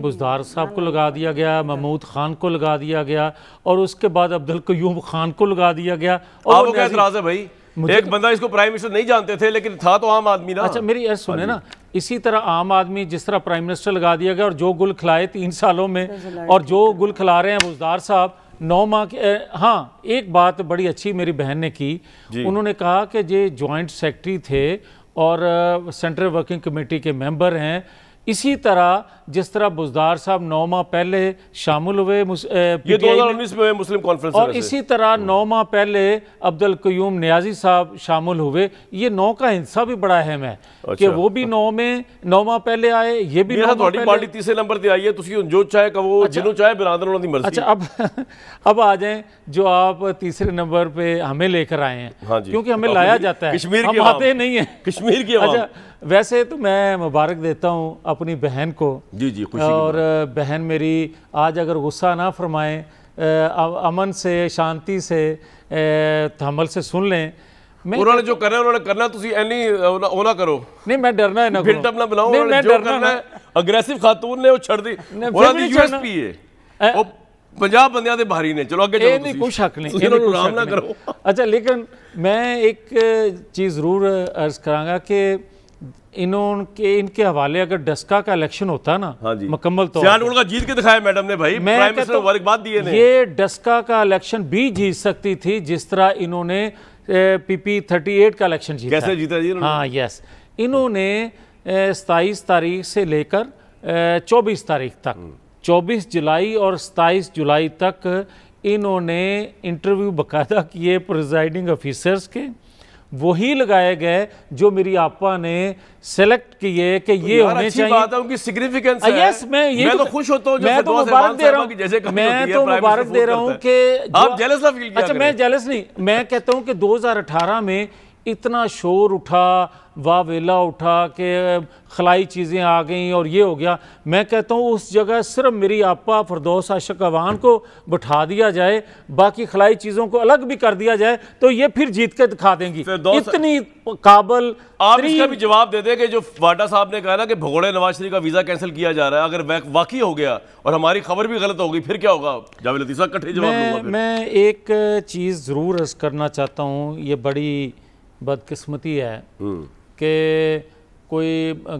बुजदार साहब को लगा दिया गया महमूद खान को लगा दिया गया और उसके बाद अब्दुल क्यूब खान को लगा दिया गया और क्या है भाई एक बंदा इसको प्राइम मिनिस्टर नहीं जानते थे लेकिन था तो आम आदमी ना अच्छा मेरी यार सुने हाँ ना इसी तरह आम आदमी जिस तरह प्राइम मिनिस्टर लगा दिया गया और जो गुल खिलाए तीन सालों में तो और जो गुल खिला रहे हैं बुजदार साहब नौ माह के हाँ एक बात बड़ी अच्छी मेरी बहन ने की उन्होंने कहा कि ये ज्वाइंट सेक्रेटरी थे और सेंट्रल वर्किंग कमेटी के मेम्बर हैं इसी तरह जिस तरह बुजदार साहब नौ माह पहले शामिल हुए में मुस्लिम कॉन्फ्रेंस और इसी तरह हम्म। नौ माह पहले अब्दुल क्यूम न्याजी साहब शामिल हुए ये नौ का हिस्सा भी बड़ा अहम है अच्छा। कि वो भी नौ में नौ माह पहले आए ये भी थोड़ी पार्टी तीसरे नंबर पर आई है जो चाहे ਚਾਹੇ ਕਹੋ अच्छा। चाहे ਚਾਹੇ अच्छा अब अब आ जाए जो आप तीसरे नंबर पर हमें लेकर आए हैं हाँ क्योंकि हमें लाया जाता है कश्मीर की बातें नहीं है कश्मीर की अच्छा वैसे तो मैं मुबारक देता हूँ अपनी बहन को जी जी खुशी और बहन मेरी आज अगर गुस्सा ना फरमाएं अमन से शांति से तहमल से सुन लें ਮੈਂ ਉਹਨਾਂ ਜੋ ਕਰਨਾ ਉਹਨਾਂ ਨੇ ਕਰਨਾ ਤੁਸੀਂ ਐਨੀ ਉਹ ਨਾ ਕਰੋ ਨਹੀਂ ਮੈਂ ਡਰਨਾ ਇਹਨਾਂ ਕੋਲ ਬਿਲਟ ਅਪ ਨਾ ਬਣਾਓ ਉਹਨਾਂ ਨੇ ਜੋ ਕਰਨਾ ਅਗਰੈਸਿਵ ਖਾਤੂਨ ਨੇ ਉਹ ਛੱਡਦੀ ਉਹਨਾਂ ਦੀ ਯੂਐਸਪੀ ਹੈ ਉਹ 50 ਬੰਦਿਆਂ ਦੇ ਭਾਰੀ ਨੇ ਚਲੋ ਅੱਗੇ ਚਲੋ ਤੁਸੀਂ ਇਹ ਨਹੀਂ ਕੋਈ ਸ਼ੱਕ ਨਹੀਂ ਇਹਨਾਂ ਨੂੰ ਆਰਾਮ ਨਾ ਕਰੋ ਅੱਛਾ ਲੇਕਿਨ ਮੈਂ ਇੱਕ ਚੀਜ਼ ਜ਼ਰੂਰ ਅਰਜ਼ ਕਰਾਂਗਾ ਕਿ इनके इनके हवाले अगर डस्का का इलेक्शन होता ना हाँ जी मुकम्मल तो उनका जीत के दिखाया मैडम ने भाई मैं प्राइम तो बात दिए ये डस्का का इलेक्शन भी जीत सकती थी जिस तरह इन्होंने पीपी थर्टी एट का इलेक्शन जीता कैसे जीता जी हाँ यस इन्होंने सताईस तारीख से लेकर चौबीस तारीख तक हम्म। चौबीस जुलाई और सताईस जुलाई तक इन्होंने इंटरव्यू बकायदा किए प्रिजाइडिंग ऑफिसर्स के वही लगाए गए जो मेरी आपा ने सेलेक्ट किए कि तो ये होने चाहिए बात है सिग्निफिकेंस है यस मैं ये मैं तो, तो खुश होता हूं मैं तो मुबारक दे रहा हूं जैसे मैं तो मुबारक दे रहा हूं कि आप जेलस ना फील किया अच्छा मैं जेलस नहीं मैं कहता हूं कि 2018 में इतना शोर उठा वावेला उठा कि खलाई चीज़ें आ गई और ये हो गया मैं कहता हूँ उस जगह सिर्फ मेरी आपा फरदोस आशक अवान को बैठा दिया जाए बाकी खलाई चीज़ों को अलग भी कर दिया जाए तो ये फिर जीत के दिखा देंगी इतनी काबल आप इसका भी जवाब दे दें कि जो वाडा साहब ने कहा ना कि भगोड़े नवाज शरीफ का वीज़ा कैंसिल किया जा रहा है अगर वाकई हो गया और हमारी खबर भी गलत होगी फिर क्या होगा जावेद लतीफ़ा कठे जवाब मैं एक चीज़ ज़रूर अर्ज करना चाहता हूँ ये बड़ी बदकिस्मती है हम्म। कि कोई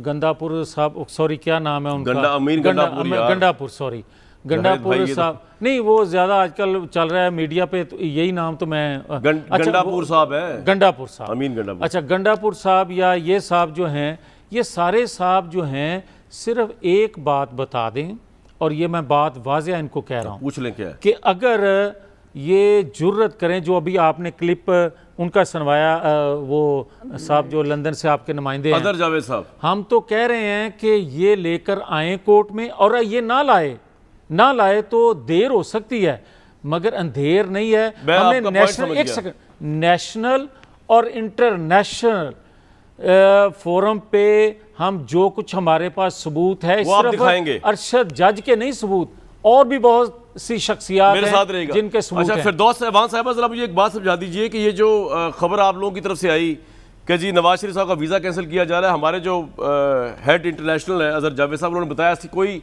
गंदापुर साहब सॉरी क्या नाम है उनका गंडा, अमीर गंडा, गंडापुर, गंडापुर सॉरी गंडापुर तो- साहब नहीं वो ज्यादा आजकल चल रहा है मीडिया पे तो यही नाम तो मैं गं, अच्छा, गंडापुर साहब है गंडापुर साहब अमीन गंडापुर अच्छा गंडापुर साहब या ये साहब जो हैं ये सारे साहब जो हैं सिर्फ एक बात बता दें और ये मैं बात वाजिया इनको कह रहा हूँ पूछ लें क्या कि अगर ये जरूरत करें जो अभी आपने क्लिप उनका सुनवाया वो साहब जो लंदन से आपके नुमाइंदे अदर जावेद साहब हम तो कह रहे हैं कि ये लेकर आए कोर्ट में और ये ना लाए ना लाए तो देर हो सकती है मगर अंधेर नहीं है हमने नेशनल एक सेकंड नेशनल और इंटरनेशनल फोरम पे हम जो कुछ हमारे पास सबूत है सिर्फ अरशद जज के नहीं सबूत और भी बहुत सी शख्सियात मेरे साथ रहेगा जिनके अच्छा फिरदौस साहबान साहब जरा मुझे एक बात समझा दीजिए कि ये जो खबर आप लोगों की तरफ से आई कि जी नवाज शरीफ साहब का वीज़ा कैंसिल किया जा रहा है हमारे जो हेड इंटरनेशनल है अजहर जावेद साहब उन्होंने बताया ऐसी कोई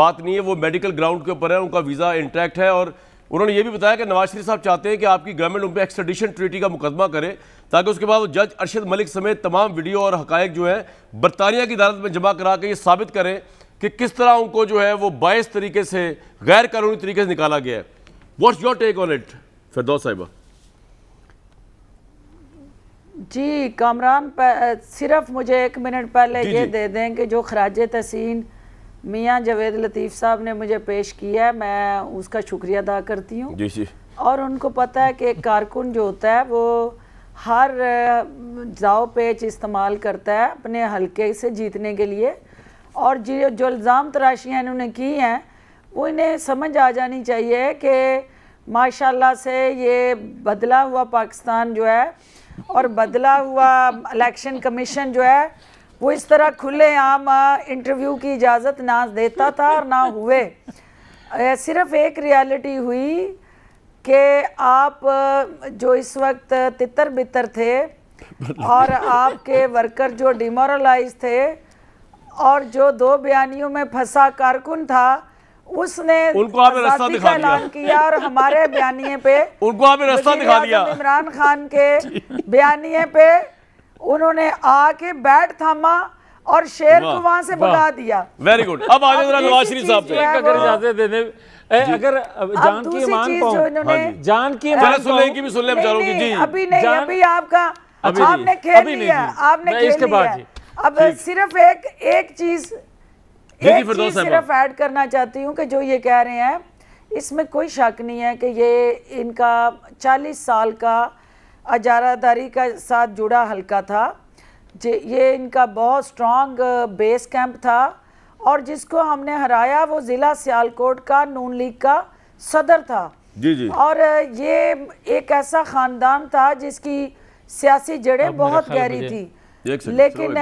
बात नहीं है वो मेडिकल ग्राउंड के ऊपर है उनका वीज़ा इंटैक्ट है और उन्होंने ये भी बताया कि नवाज शरीफ साहब चाहते हैं कि आपकी गवर्नमेंट उन पर एक्सट्रेडिशन ट्रीटी का मुकदमा करे ताकि उसके बाद वो जज अरशद मलिक समेत तमाम वीडियो और हकायक जो है बरतानिया की अदालत में जमा करा के ये साबित करें कि किस तरह उनको जो है वो बायस तरीके से गैर कानूनी तरीके से निकाला गया है what your take on it Firdaus Sahiba ji Kamran सिर्फ मुझे एक मिनट पहले जी, ये जी. दे दें कि जो खराज तहसीन मियाँ जवेद लतीफ़ साहब ने मुझे पेश किया है मैं उसका शुक्रिया अदा करती हूँ जी जी और उनको पता है कि एक कारकुन जो होता है वो हर जाओ पेच इस्तेमाल करता है अपने हलके से जीतने के लिए और जो जो इल्ज़ाम तराशियाँ इन्होंने की हैं वो इन्हें समझ आ जानी चाहिए कि माशाल्लाह से ये बदला हुआ पाकिस्तान जो है और बदला हुआ इलेक्शन कमीशन जो है वो इस तरह खुले आम इंटरव्यू की इजाज़त ना देता था और ना हुए सिर्फ एक रियलिटी हुई कि आप जो इस वक्त तितर बितर थे और आपके वर्कर जो डिमोरलाइज थे और जो दो बयानियों में फंसा कारकुन था उसने उनको आपने रास्ता दिखा दिया किया और हमारे बयानिए पे उनको आपने रास्ता दिखा दिया इमरान खान के बयानिए पे उन्होंने आके बैठ थामा और शेर को वहां से बुला दिया वेरी गुड अब आगे जाए नवाज शरीफ साहब पे अगर इजाजत दे दे अगर जान की मान को हाँ जान की सुन की भी सुन ले बेचारों की जी अभी नहीं अभी आपका आपने खेल लिया आपने खेल लिया अब सिर्फ एक एक चीज एक चीज सिर्फ हाँ। ऐड करना चाहती हूँ कि जो ये कह रहे हैं इसमें कोई शक नहीं है कि ये इनका 40 साल का अजारादारी का साथ जुड़ा हल्का था ये इनका बहुत स्ट्रॉन्ग बेस कैंप था और जिसको हमने हराया वो ज़िला सियालकोट का नून लीग का सदर था जी जी और ये एक ऐसा ख़ानदान था जिसकी सियासी जड़ें बहुत गहरी थी लेकिन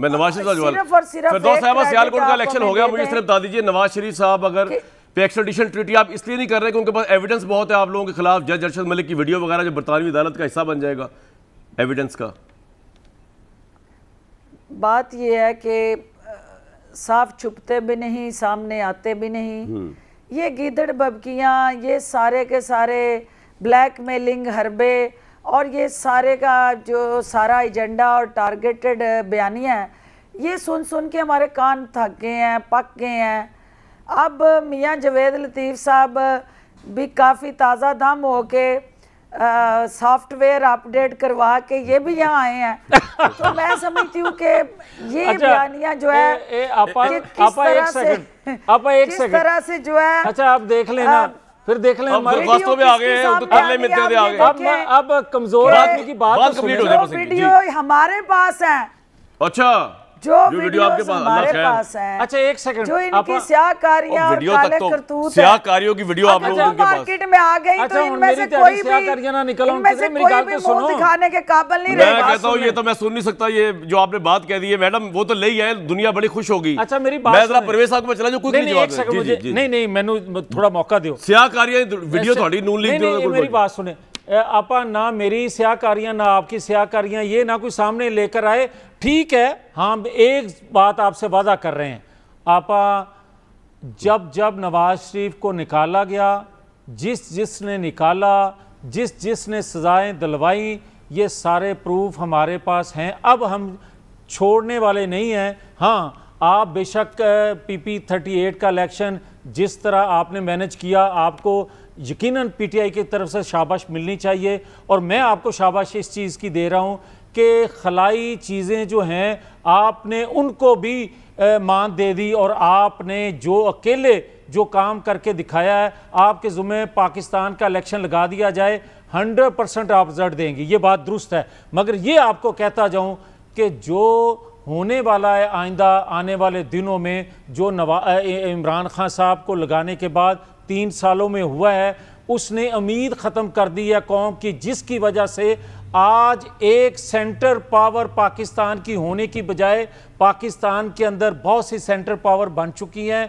मैं नवाज शरीफ साहब और सिर्फ फिरदौस साहबा सियालकोट का इलेक्शन हो गया मुझे सिर्फ बता दीजिए नवाज शरीफ साहब अगर पे ट्रीटी आप इसलिए नहीं कर रहे कि उनके पास एविडेंस बहुत है आप लोगों के खिलाफ जज अरशद मलिक की वीडियो वगैरह जो बरतानवी अदालत का हिस्सा बन जाएगा एविडेंस का बात यह है कि साफ छुपते भी नहीं सामने आते भी नहीं हम्म। ये गीदड़ बबकियाँ ये सारे के सारे ब्लैक मेलिंग हरबे और ये सारे का जो सारा एजेंडा और टारगेटेड बयानियाँ हैं ये सुन सुन के हमारे कान थक गए हैं पक गए हैं अब मियाँ जवेद लतीफ़ साहब भी काफ़ी ताज़ा दम हो के सॉफ्टवेयर अपडेट करवा के ये भी यहाँ आए हैं तो मैं समझती हूँ कि ये अच्छा, बयानिया जो है ए, ए, आपा, किस आपा तरह एक से किस तरह से जो है अच्छा आप देख लेना फिर देख लें अब तो हैं तो में दे अब अब कमजोर आदमी की बात तो कंप्लीट हो जाए वीडियो हमारे पास है अच्छा जो वीडियो आपके पास हमारे पास है अच्छा एक सेकंड जो इनकी स्याकारियां और तो काले करतूत स्याकारियों की वीडियो आप अच्छा, लोगों के पास अच्छा मार्केट में आ गई अच्छा, तो इनमें से कोई भी ना निकलो इनमें से मेरी कोई भी सुनो दिखाने के काबिल नहीं रहा मैं कहता हूं ये तो मैं सुन नहीं सकता ये जो आपने बात कह दी है मैडम वो तो ले ही आए दुनिया बड़ी खुश होगी अच्छा मेरी बात मैं जरा परवेज साहब को चला जो कुछ नहीं जवाब नहीं नहीं मैनू थोड़ा मौका दियो स्याकारियां वीडियो अच्छा, थोड़ी नून लीग मेरी बात सुने आपा ना मेरी स्याकारियाँ ना आपकी स्याकारियाँ ये ना कोई सामने लेकर आए ठीक है हम एक बात आपसे वादा कर रहे हैं आपा जब जब नवाज शरीफ को निकाला गया जिस जिस ने निकाला जिस जिस ने सज़ाएँ दिलवाई ये सारे प्रूफ हमारे पास हैं अब हम छोड़ने वाले नहीं हैं हाँ आप बेशक पीपी 38 का इलेक्शन जिस तरह आपने मैनेज किया आपको यकीनन पीटीआई की तरफ से शाबाश मिलनी चाहिए और मैं आपको शाबाश इस चीज़ की दे रहा हूँ कि खलाई चीज़ें जो हैं आपने उनको भी मान दे दी और आपने जो अकेले जो काम करके दिखाया है आपके ज़ुम्मे पाकिस्तान का इलेक्शन लगा दिया जाए हंड्रेड परसेंट आप रिजल्ट देंगे ये बात दुरुस्त है मगर ये आपको कहता जाऊँ कि जो होने वाला है आइंदा आने वाले दिनों में जो नवा इमरान खान साहब को लगाने के बाद तीन सालों में हुआ है उसने उम्मीद ख़त्म कर दी है कौम की जिसकी वजह से आज एक सेंटर पावर पाकिस्तान की होने की बजाय पाकिस्तान के अंदर बहुत सी सेंटर पावर बन चुकी हैं